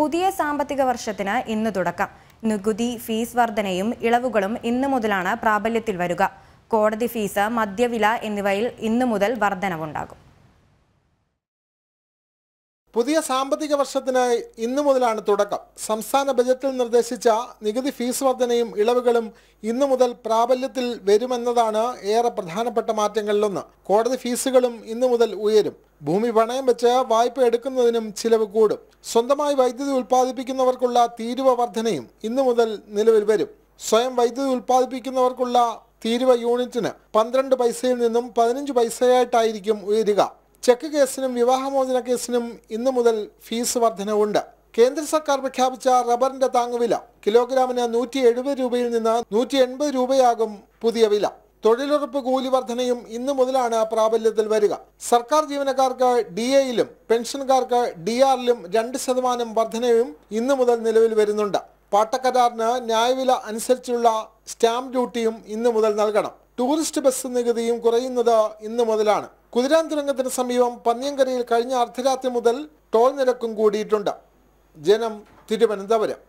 പുതിയ സാമ്പത്തിക വർഷത്തിന് ഇന്ന് തുടക്കം നികുതി ഫീസ് വർധനയും ഇളവുകളും ഇന്നു മുതലാണ് പ്രാബല്യത്തിൽ വരിക കോടതി ഫീസ് മദ്യവില എന്നിവയിൽ ഇന്നു മുതൽ വർധനവുണ്ടാകും പുതിയ സാമ്പത്തിക വർഷത്തിനായി ഇന്നു മുതലാണ് തുടക്കം സംസ്ഥാന ബജറ്റിൽ നിർദ്ദേശിച്ച നികുതി ഫീസ് വർധനയും ഇളവുകളും ഇന്നു മുതൽ പ്രാബല്യത്തിൽ വരുമെന്നതാണ് ഏറെ പ്രധാനപ്പെട്ട മാറ്റങ്ങളിലൊന്ന് കോടതി ഫീസുകളും ഇന്നു മുതൽ ഉയരും ഭൂമി പണയം വെച്ച് വായ്പ എടുക്കുന്നതിനും ചിലവ് കൂടും സ്വന്തമായി വൈദ്യുതി ഉൽപ്പാദിപ്പിക്കുന്നവർക്കുള്ള തീരുവ വർധനയും ഇന്നു മുതൽ നിലവിൽ വരും സ്വയം വൈദ്യുതി ഉൽപ്പാദിപ്പിക്കുന്നവർക്കുള്ള തീരുവ യൂണിറ്റിന് പന്ത്രണ്ട് പൈസയിൽ നിന്നും പതിനഞ്ച് പൈസയായിട്ടായിരിക്കും ഉയരുക ചെക്ക് കേസിനും വിവാഹമോചന കേസിനും ഇന്നു മുതൽ ഫീസ് വർധനവുണ്ട് കേന്ദ്ര സർക്കാർ പ്രഖ്യാപിച്ച റബ്ബറിന്റെ താങ്ങുവില കിലോഗ്രാമിന് നൂറ്റി എഴുപത് രൂപയിൽ നിന്ന് നൂറ്റി എൺപത് രൂപയാകും പുതിയ വില തൊഴിലുറപ്പ് കൂലി വർധനയും ഇന്നു മുതലാണ് പ്രാബല്യത്തിൽ വരിക സർക്കാർ ജീവനക്കാർക്ക് ഡി എയിലും പെൻഷൻകാർക്ക് ഡി ആറിലും രണ്ട് ശതമാനം വർധനയും ഇന്നു മുതൽ നിലവിൽ വരുന്നുണ്ട് പാട്ടക്കരാറിന് ന്യായവില അനുസരിച്ചുള്ള സ്റ്റാമ്പ് ഡ്യൂട്ടിയും ഇന്നു മുതൽ നൽകണം ടൂറിസ്റ്റ് ബസ് നികുതിയും കുറയുന്നത് ഇന്നു മുതലാണ് കുതിരാന്തുരങ്കത്തിന് സമീപം പന്നിയങ്കരയിൽ കഴിഞ്ഞ അർദ്ധരാത്രി മുതൽ ടോൾ നിരക്കും കൂടിയിട്ടുണ്ട് ജനം തിരുവനന്തപുരം